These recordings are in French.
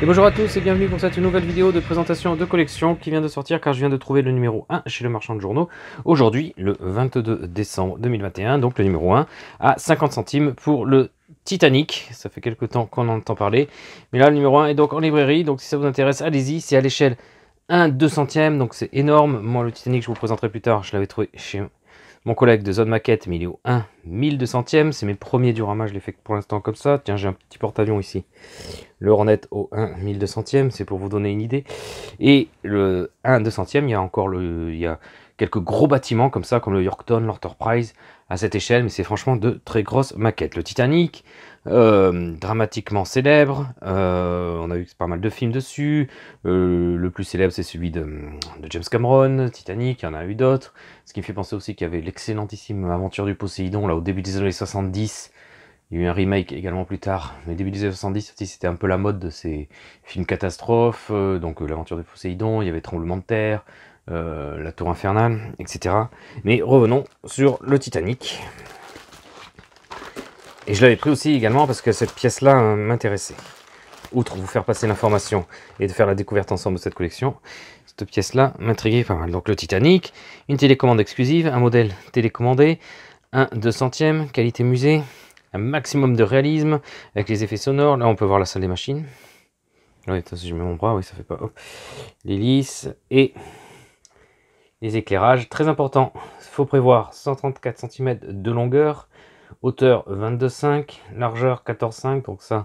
Et bonjour à tous et bienvenue pour cette nouvelle vidéo de présentation de collection qui vient de sortir car je viens de trouver le numéro 1 chez le marchand de journaux aujourd'hui le 22 décembre 2021 donc le numéro 1 à 50 centimes pour le Titanic, ça fait quelques temps qu'on en entend parler, mais là le numéro 1 est donc en librairie, donc si ça vous intéresse, allez-y, c'est à l'échelle 1 2 centième, donc c'est énorme. Moi, le Titanic, je vous présenterai plus tard, je l'avais trouvé chez mon collègue de Zone Maquette, mais il est au 1, 1200 e C'est mes premiers Durama, je l'ai fait pour l'instant comme ça. Tiens, j'ai un petit porte-avions ici. Le Hornet au 1, 1200 e c'est pour vous donner une idée. Et le 1, 200ème, il y a encore le, il y a quelques gros bâtiments comme ça, comme le Yorkton, l'Enterprise, à cette échelle, mais c'est franchement de très grosses maquettes. Le Titanic, euh, dramatiquement célèbre, euh, on a eu pas mal de films dessus, euh, le plus célèbre c'est celui de, James Cameron, Titanic, il y en a eu d'autres, ce qui fait penser aussi qu'il y avait l'excellentissime Aventure du Poséidon, là au début des années 70, il y a eu un remake également plus tard, mais début des années 70 c'était un peu la mode de ces films catastrophes, donc l'aventure du Poséidon, il y avait Tremblement de terre, euh, la tour infernale, etc. Mais revenons sur le Titanic. Et je l'avais pris aussi également parce que cette pièce-là euh, m'intéressait. Outre vous faire passer l'information et de faire la découverte ensemble de cette collection, cette pièce-là m'intriguait pas mal. Donc le Titanic, une télécommande exclusive, un modèle télécommandé, un de centième qualité musée, un maximum de réalisme avec les effets sonores. Là, on peut voir la salle des machines. je mets mon bras, oui, ça fait pas. L'hélice et les éclairages très important, Il faut prévoir 134 cm de longueur, hauteur 22,5, largeur 14,5, donc ça,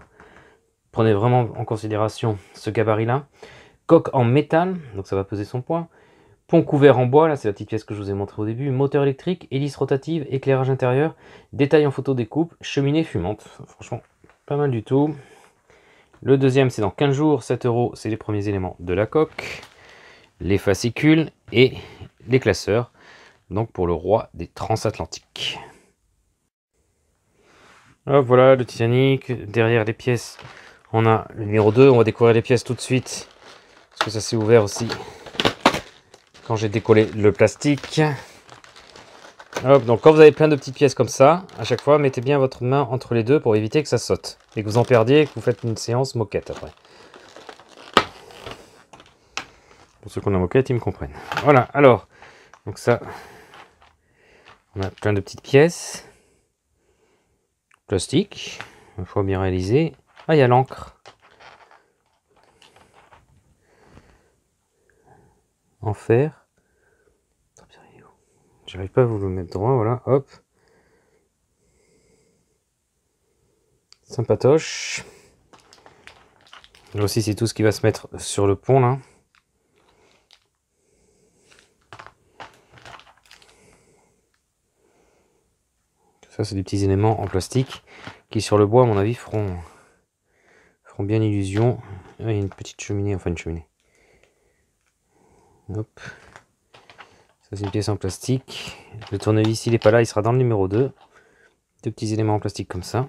prenez vraiment en considération ce gabarit-là. Coque en métal, donc ça va peser son poids. Pont couvert en bois, là c'est la petite pièce que je vous ai montrée au début. Moteur électrique, hélice rotative, éclairage intérieur, détail en photo découpe, cheminée fumante. Franchement, pas mal du tout. Le deuxième, c'est dans 15 jours, 7 euros, c'est les premiers éléments de la coque les fascicules et les classeurs, donc pour le roi des transatlantiques. voilà le Titanic, derrière les pièces, on a le numéro 2, on va découvrir les pièces tout de suite, parce que ça s'est ouvert aussi quand j'ai décollé le plastique. donc quand vous avez plein de petites pièces comme ça, à chaque fois, mettez bien votre main entre les deux pour éviter que ça saute et que vous en perdiez et que vous faites une séance moquette après. Pour ceux qu'on a ils me comprennent. Voilà, alors, donc ça, on a plein de petites pièces. Plastique, une fois bien réalisé. Ah, il y a l'encre. En fer. J'arrive pas à vous le mettre droit, voilà, hop. Sympatoche. Là aussi, c'est tout ce qui va se mettre sur le pont, là. c'est des petits éléments en plastique qui, sur le bois, à mon avis, feront, feront bien illusion. Ah, il y a une petite cheminée, enfin une cheminée. Hop. Ça, c'est une pièce en plastique. Le tournevis, s'il n'est pas là, il sera dans le numéro 2. Deux petits éléments en plastique comme ça.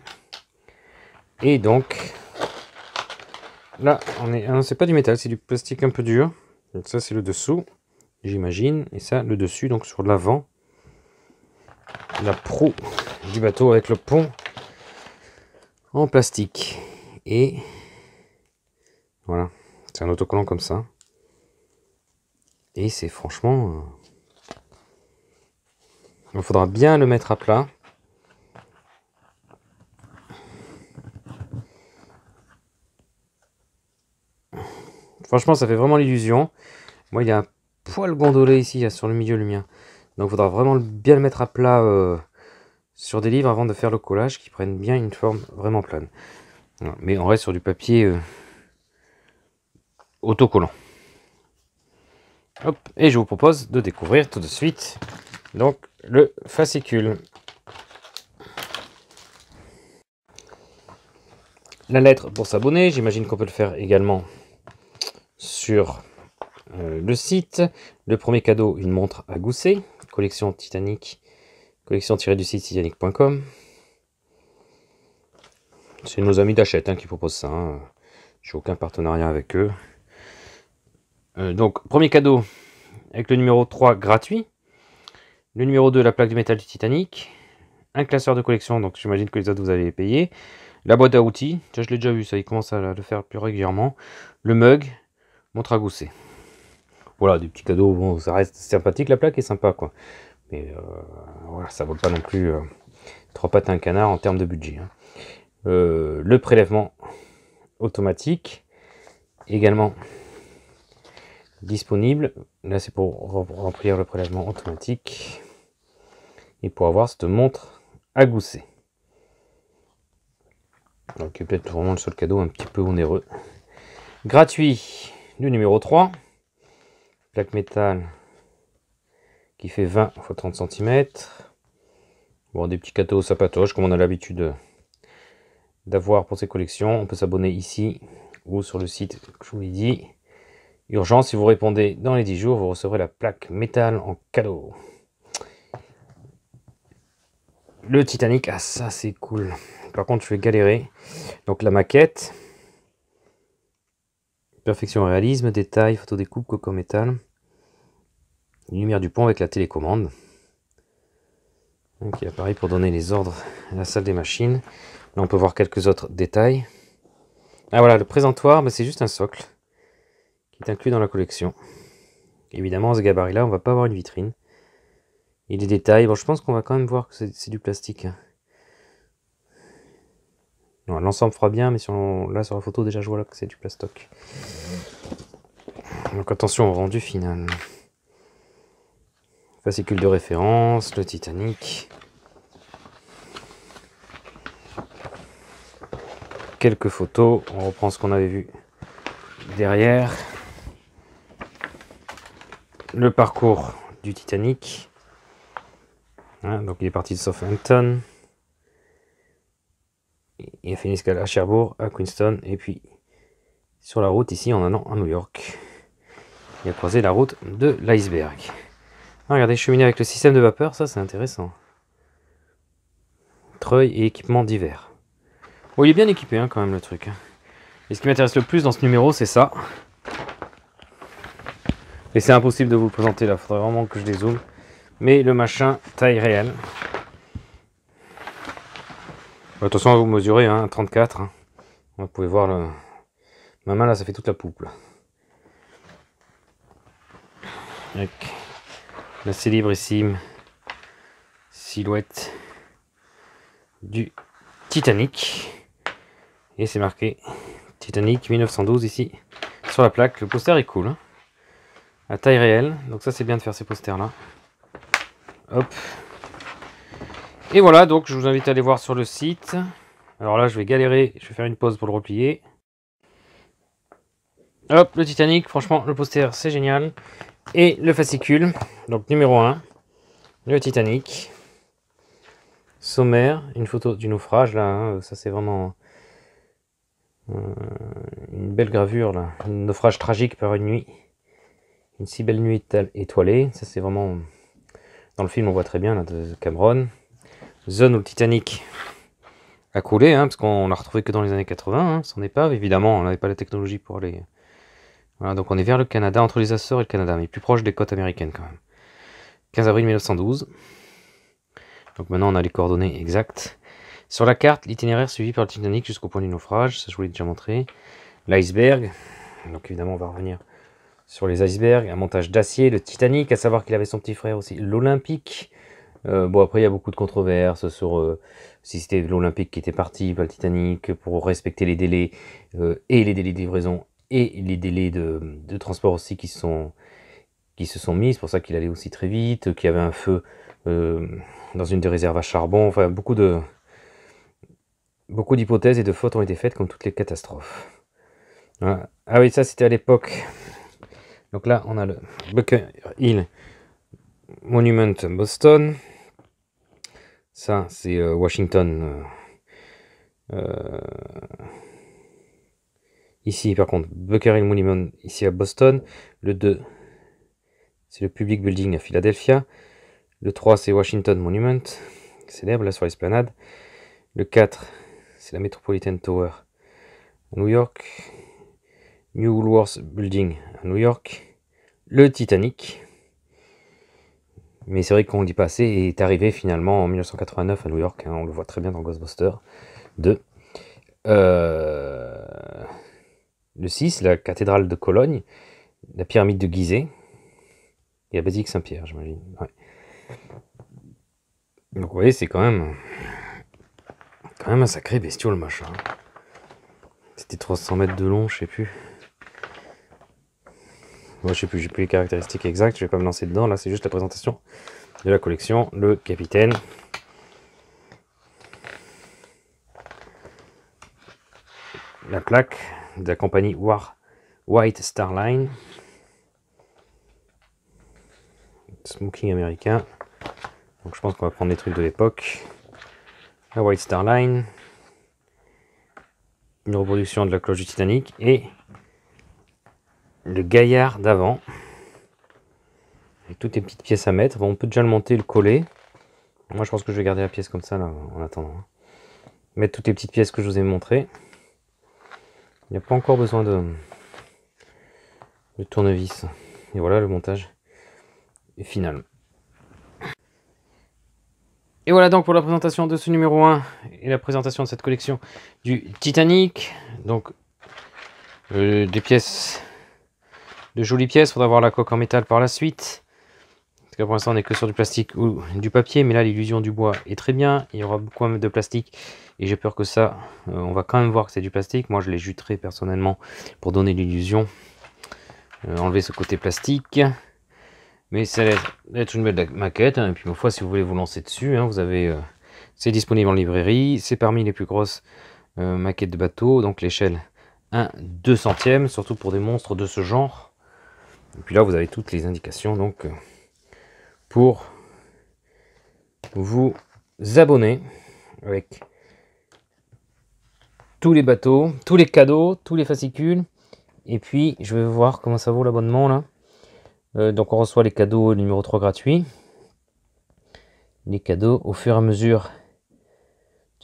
Et donc, là, on est... Ah c'est pas du métal, c'est du plastique un peu dur. Donc ça, c'est le dessous, j'imagine. Et ça, le dessus, donc sur l'avant. La proue du bateau avec le pont en plastique. Et voilà, c'est un autocollant comme ça. Et c'est franchement... Euh, il faudra bien le mettre à plat. Franchement, ça fait vraiment l'illusion. Moi, il y a un poil gondolé ici, sur le milieu, le mien. Donc, il faudra vraiment bien le mettre à plat euh, sur des livres avant de faire le collage qui prennent bien une forme vraiment plane. Mais on reste sur du papier euh, autocollant. et je vous propose de découvrir tout de suite donc le fascicule. La lettre pour s'abonner, j'imagine qu'on peut le faire également sur euh, le site. Le premier cadeau, une montre à gousset, collection Titanic collection tirée du site titanique.com C'est nos amis d'Achète hein, qui proposent ça. je hein. J'ai aucun partenariat avec eux. Euh, donc, premier cadeau avec le numéro 3 gratuit. Le numéro 2, la plaque de métal du Titanic. Un classeur de collection, donc j'imagine que les autres vous allez les payer. La boîte à outils, je l'ai déjà vu, ça il commence à le faire plus régulièrement. Le mug, montre à gousser. Voilà, des petits cadeaux, bon, ça reste sympathique, la plaque est sympa quoi. Mais euh, voilà, ça ne vaut pas non plus euh, trois pattes un canard en termes de budget. Hein. Euh, le prélèvement automatique également disponible. Là, c'est pour remplir le prélèvement automatique et pour avoir cette montre à gousser Donc, peut-être vraiment le seul cadeau un petit peu onéreux. Gratuit, le numéro 3, plaque métal fait 20 x 30 cm. Bon, des petits cadeaux sapatoches comme on a l'habitude d'avoir pour ces collections. On peut s'abonner ici ou sur le site que je vous ai dit. Urgence, si vous répondez dans les 10 jours, vous recevrez la plaque métal en cadeau. Le Titanic, ah ça c'est cool. Par contre, je vais galérer. Donc la maquette. Perfection réalisme, détail, photo découpe, coco métal lumière du pont avec la télécommande qui apparaît pour donner les ordres à la salle des machines. Là, on peut voir quelques autres détails. Ah voilà, le présentoir, mais bah, c'est juste un socle qui est inclus dans la collection. Évidemment, ce gabarit-là, on va pas avoir une vitrine. Et les détails, bon, je pense qu'on va quand même voir que c'est du plastique. Hein. L'ensemble fera bien, mais là, sur la photo, déjà, je vois là que c'est du plastoc. Donc attention au rendu final. Fascicule de référence, le Titanic. Quelques photos, on reprend ce qu'on avait vu derrière. Le parcours du Titanic. Hein, donc il est parti de Southampton. Il a fait une escale à Cherbourg, à Queenston et puis sur la route ici en allant à New York. Il a croisé la route de l'iceberg. Ah, regardez, cheminée avec le système de vapeur, ça c'est intéressant. Treuil et équipement divers. Bon, il est bien équipé hein, quand même le truc. Hein. Et ce qui m'intéresse le plus dans ce numéro, c'est ça. Et c'est impossible de vous le présenter là, faudrait vraiment que je dézoome. Mais le machin taille réelle. De toute façon, vous mesurer hein, 34. Hein. Vous pouvez voir le... ma main là, ça fait toute la poupe. ok la célébrissime silhouette du Titanic. Et c'est marqué Titanic 1912 ici sur la plaque. Le poster est cool. Hein. à taille réelle. Donc ça c'est bien de faire ces posters là. Hop. Et voilà, donc je vous invite à aller voir sur le site. Alors là je vais galérer, je vais faire une pause pour le replier. Hop, le Titanic, franchement le poster c'est génial et le fascicule. Donc numéro 1, le Titanic. Sommaire, une photo du naufrage là, hein, ça c'est vraiment euh, une belle gravure là. Un naufrage tragique par une nuit. Une si belle nuit étoilée, ça c'est vraiment... Dans le film on voit très bien là, de Cameron. Zone où le Titanic a coulé, hein, parce qu'on l'a retrouvé que dans les années 80, hein, son épave évidemment, on n'avait pas la technologie pour aller voilà, donc on est vers le Canada, entre les Açores et le Canada, mais plus proche des côtes américaines quand même. 15 avril 1912. Donc maintenant on a les coordonnées exactes. Sur la carte, l'itinéraire suivi par le Titanic jusqu'au point du naufrage, ça je vous l'ai déjà montré. L'iceberg, donc évidemment on va revenir sur les icebergs, un montage d'acier, le Titanic, à savoir qu'il avait son petit frère aussi, l'Olympique. Euh, bon après il y a beaucoup de controverses sur euh, si c'était l'Olympique qui était parti, pas le Titanic, pour respecter les délais euh, et les délais de livraison et les délais de, transport aussi qui, sont, qui se sont mis. C'est pour ça qu'il allait aussi très vite, qu'il y avait un feu euh, dans une des réserves à charbon. Enfin, beaucoup de beaucoup d'hypothèses et de fautes ont été faites comme toutes les catastrophes. Hein. Ah oui, ça c'était à l'époque. Donc là, on a le Bucker Hill Monument Boston. Ça, c'est euh, Washington. Euh, euh Ici, par contre, Hill Monument, ici à Boston. Le 2, c'est le Public Building à Philadelphia. Le 3, c'est Washington Monument, célèbre là sur l'esplanade. Le 4, c'est la Metropolitan Tower à New York. New Woolworth Building à New York. Le Titanic. Mais c'est vrai qu'on dit pas assez et est arrivé finalement en 1989 à New York. Hein. on le voit très bien dans Ghostbusters 2. Euh le 6, la cathédrale de Cologne, la pyramide de Gizeh et la basilique Saint-Pierre, j'imagine. Donc vous voyez, c'est quand même, quand même un sacré le machin. C'était 300 mètres de long, je sais plus. Moi, je sais plus, j'ai plus les caractéristiques exactes, je vais pas me lancer dedans. Là, c'est juste la présentation de la collection. Le capitaine. La plaque, de la compagnie War White Star Line. Smoking américain. Donc je pense qu'on va prendre des trucs de l'époque. La White Star Line. Une reproduction de la cloche du Titanic. Et le gaillard d'avant. toutes les petites pièces à mettre. on peut déjà le monter, le coller. Moi je pense que je vais garder la pièce comme ça là, en attendant. Mettre toutes les petites pièces que je vous ai montrées. Il n'y a pas encore besoin de, tournevis. Et voilà, le montage est final. Et voilà donc pour la présentation de ce numéro 1 et la présentation de cette collection du Titanic. Donc euh, des pièces, de jolies pièces, faudra voir la coque en métal par la suite. Parce que pour l'instant, on n'est que sur du plastique ou du papier, mais là, l'illusion du bois est très bien. Il y aura beaucoup de plastique et j'ai peur que ça, euh, on va quand même voir que c'est du plastique. Moi, je les juterai personnellement pour donner l'illusion, euh, enlever ce côté plastique. Mais ça va être une belle maquette. Hein. Et puis, ma foi, si vous voulez vous lancer dessus, hein, vous avez, euh, c'est disponible en librairie. C'est parmi les plus grosses maquettes de bateau, donc l'échelle 1 2 centième, surtout pour des monstres de ce genre. Et puis là, vous avez toutes les indications, donc pour vous abonner avec tous les bateaux, tous les cadeaux, tous les fascicules. Et puis, je vais voir comment ça vaut l'abonnement là. Euh, donc, on reçoit les cadeaux numéro 3 gratuit. Les cadeaux au fur et à mesure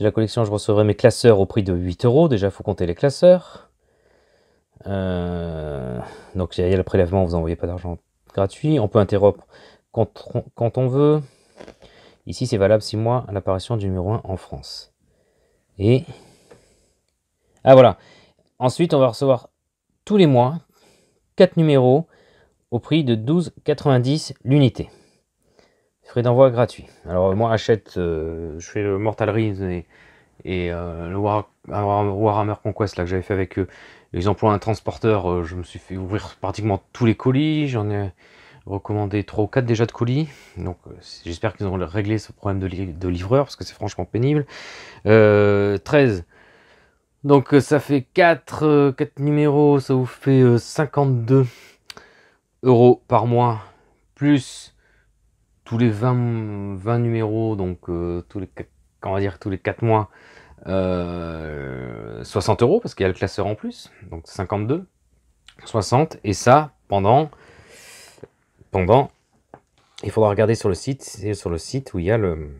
de la collection, je recevrai mes classeurs au prix de 8 euros. Déjà, faut compter les classeurs. Euh, donc, il y a le prélèvement, vous n'envoyez pas d'argent gratuit. On peut interrompre quand on, veut. Ici, c'est valable 6 mois à l'apparition du numéro 1 en France. Et... Ah voilà. Ensuite, on va recevoir tous les mois 4 numéros au prix de 12,90 l'unité. Frais d'envoi gratuit. Alors moi, achète, euh, je fais le Mortal Reef et, euh, le Warhammer Conquest là, que j'avais fait avec eux. Ils emploient un transporteur, euh, je me suis fait ouvrir pratiquement tous les colis, j'en ai recommander 3 ou 4 déjà de colis. Donc euh, j'espère qu'ils ont réglé ce problème de, de livreur parce que c'est franchement pénible. 13. Euh, donc euh, ça fait 4, numéros, ça vous fait 52 euros par mois. Plus tous les 20, 20 numéros, donc tous les 4, on va dire tous les 4 mois, 60 euros parce qu'il y a le classeur en plus. Donc 52, 60. Et ça pendant pendant il faudra regarder sur le site, c'est sur le site où il y a le,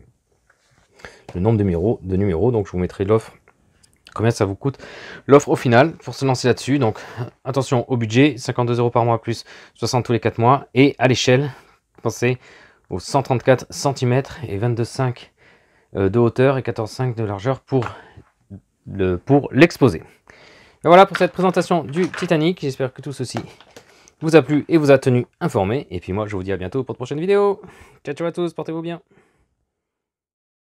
nombre de numéros, de numéros, donc je vous mettrai l'offre, combien ça vous coûte l'offre au final pour se lancer là-dessus. Donc attention au budget, 52 euros par mois plus 60 tous les 4 mois, et à l'échelle, pensez aux 134 cm et 22,5 euh, de hauteur et 14,5 de largeur pour l'exposer. Le, pour voilà pour cette présentation du Titanic, j'espère que tout ceci vous a plu et vous a tenu informé. Et puis moi, je vous dis à bientôt pour de prochaines vidéos. Ciao, ciao à tous, portez-vous bien.